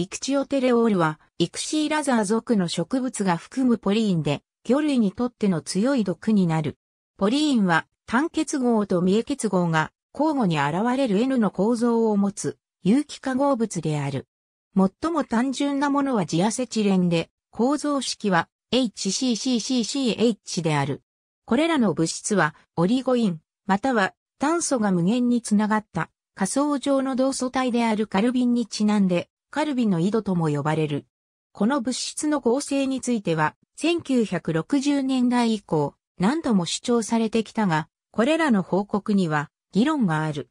イクチオテレオールは、イクシーラザー属の植物が含むポリインで、魚類にとっての強い毒になる。ポリインは、単結合と三重結合が交互に現れる N の構造を持つ有機化合物である。最も単純なものはジアセチレンで、構造式は HCCCCH である。これらの物質はオリゴイン、または炭素が無限につながった仮想上の同素体であるカルビンにちなんでカルビの井戸とも呼ばれる。この物質の合成については、1960年代以降、何度も主張されてきたが、これらの報告には議論がある。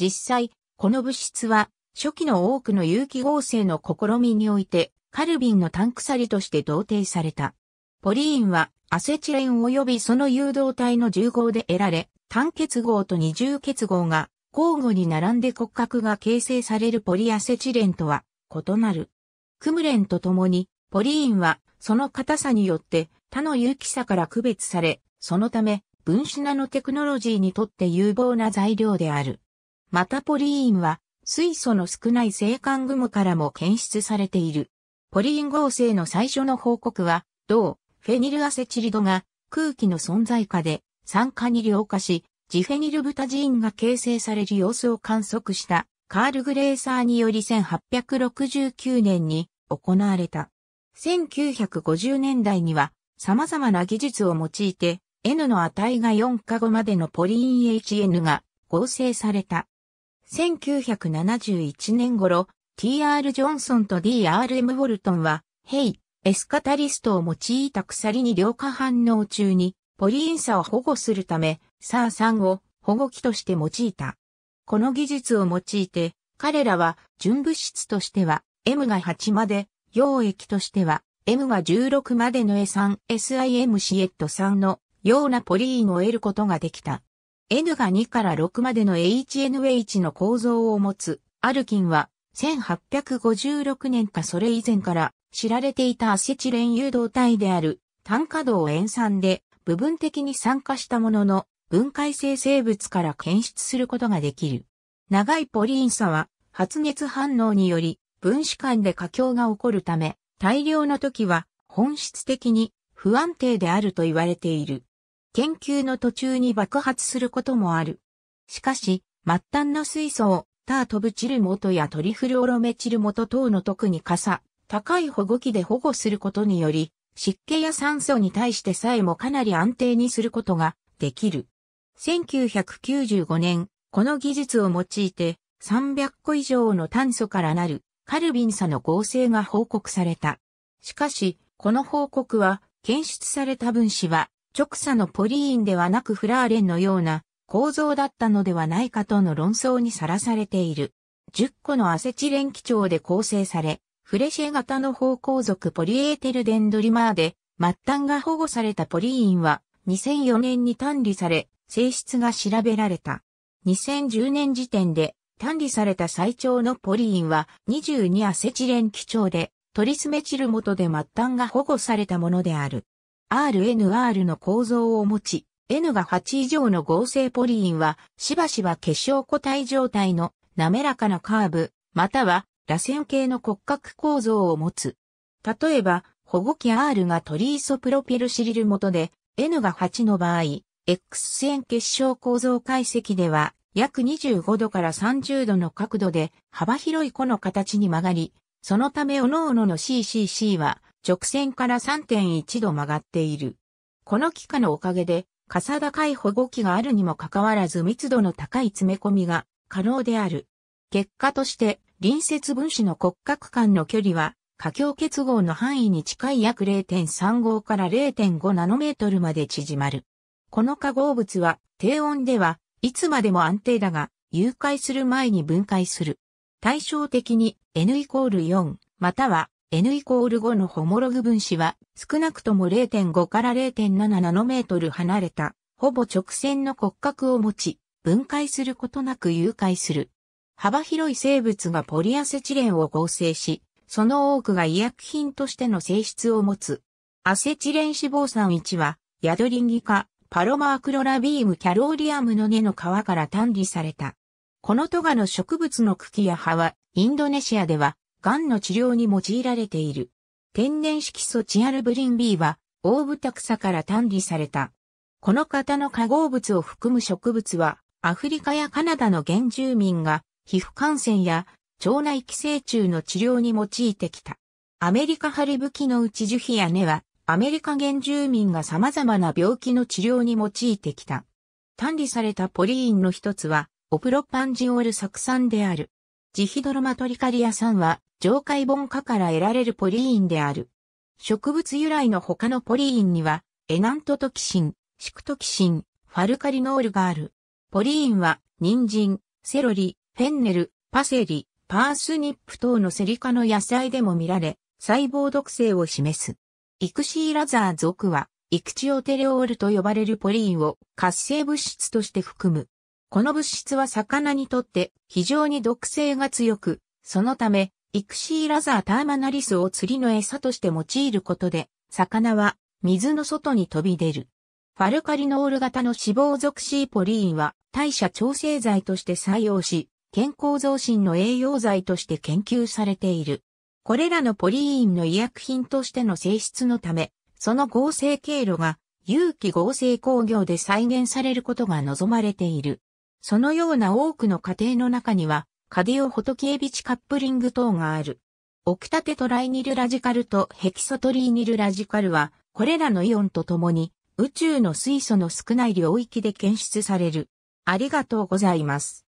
実際、この物質は、初期の多くの有機合成の試みにおいて、カルビンのタンサ鎖として同定された。ポリーンは、アセチレン及びその誘導体の重合で得られ、単結合と二重結合が交互に並んで骨格が形成されるポリアセチレンとは異なる。クムレンと共に、ポリーンはその硬さによって他の有機さから区別され、そのため分子ナノテクノロジーにとって有望な材料である。またポリーンは水素の少ない生管グムからも検出されている。ポリーン合成の最初の報告は、同フェニルアセチリドが空気の存在下で酸化に量化し、ジフェニルブタジンが形成される様子を観測したカール・グレーサーにより1869年に行われた。1950年代には様々な技術を用いて N の値が4か5までのポリイン HN が合成された。1971年頃、TR ジョンソンと DRM ウォルトンは、ヘイ、エスカタリストを用いた鎖に量化反応中に、ポリイン差を保護するため、サー3を保護器として用いた。この技術を用いて、彼らは純物質としては M が8まで、溶液としては M が16までの A3、SIM シエット3のようなポリーンを得ることができた。N が2から6までの HNH の構造を持つアルキンは1856年かそれ以前から知られていたアセチレン誘導体である単化働塩酸で部分的に酸化したものの分解性生物から検出することができる。長いポリインサは発熱反応により分子間で過強が起こるため、大量の時は本質的に不安定であると言われている。研究の途中に爆発することもある。しかし、末端の水素をタートブチルモトやトリフルオロメチルモト等の特に傘、高い保護器で保護することにより、湿気や酸素に対してさえもかなり安定にすることができる。1995年、この技術を用いて300個以上の炭素からなるカルビンサの合成が報告された。しかし、この報告は検出された分子は直差のポリーンではなくフラーレンのような構造だったのではないかとの論争にさらされている。10個のアセチレン基調で構成され、フレシェ型の方向属ポリエーテルデンドリマーで末端が保護されたポリーンは2004年に単理され、性質が調べられた。2010年時点で単理された最長のポリインは22アセチレン基調でトリスメチル元で末端が保護されたものである。RNR の構造を持ち、N が8以上の合成ポリインはしばしば結晶固体状態の滑らかなカーブ、または螺旋形の骨格構造を持つ。例えば、保護器 R がトリイソプロピルシリル元で N が8の場合、X 線結晶構造解析では、約25度から30度の角度で幅広い弧の形に曲がり、そのため各々の CCC は直線から3.1度曲がっている。この機械のおかげで、傘高い保護器があるにもかかわらず密度の高い詰め込みが可能である。結果として、隣接分子の骨格間の距離は、過強結合の範囲に近い約0.35から0.5ナノメートルまで縮まる。この化合物は低温ではいつまでも安定だが、融解する前に分解する。対照的に N イコール4または N イコール5のホモログ分子は少なくとも0.5から0.7ナノメートル離れたほぼ直線の骨格を持ち分解することなく融解する。幅広い生物がポリアセチレンを合成し、その多くが医薬品としての性質を持つ。アセチレン脂肪酸1はヤドリンギ化、パロマークロラビームキャローリアムの根の皮から単理された。このトガの植物の茎や葉は、インドネシアでは、ンの治療に用いられている。天然色素チアルブリン B は、大クサから単理された。この型の化合物を含む植物は、アフリカやカナダの原住民が、皮膚感染や腸内寄生虫の治療に用いてきた。アメリカハリブキのうち樹皮や根は、アメリカ原住民が様々な病気の治療に用いてきた。単理されたポリーンの一つは、オプロパンジオール酢酸である。ジヒドロマトリカリア酸は、上海盆化から得られるポリーンである。植物由来の他のポリーンには、エナントトキシン、シクトキシン、ファルカリノールがある。ポリーンは、人参、セロリ、フェンネル、パセリ、パースニップ等のセリ科の野菜でも見られ、細胞毒性を示す。イクシーラザー属は、イクチオテレオールと呼ばれるポリンを活性物質として含む。この物質は魚にとって非常に毒性が強く、そのため、イクシーラザーターマナリスを釣りの餌として用いることで、魚は水の外に飛び出る。ファルカリノール型の脂肪属シーポリンは代謝調整剤として採用し、健康増進の栄養剤として研究されている。これらのポリーンの医薬品としての性質のため、その合成経路が有機合成工業で再現されることが望まれている。そのような多くの過程の中には、カディオホトキエビチカップリング等がある。オクタテトライニルラジカルとヘキソトリーニルラジカルは、これらのイオンとともに、宇宙の水素の少ない領域で検出される。ありがとうございます。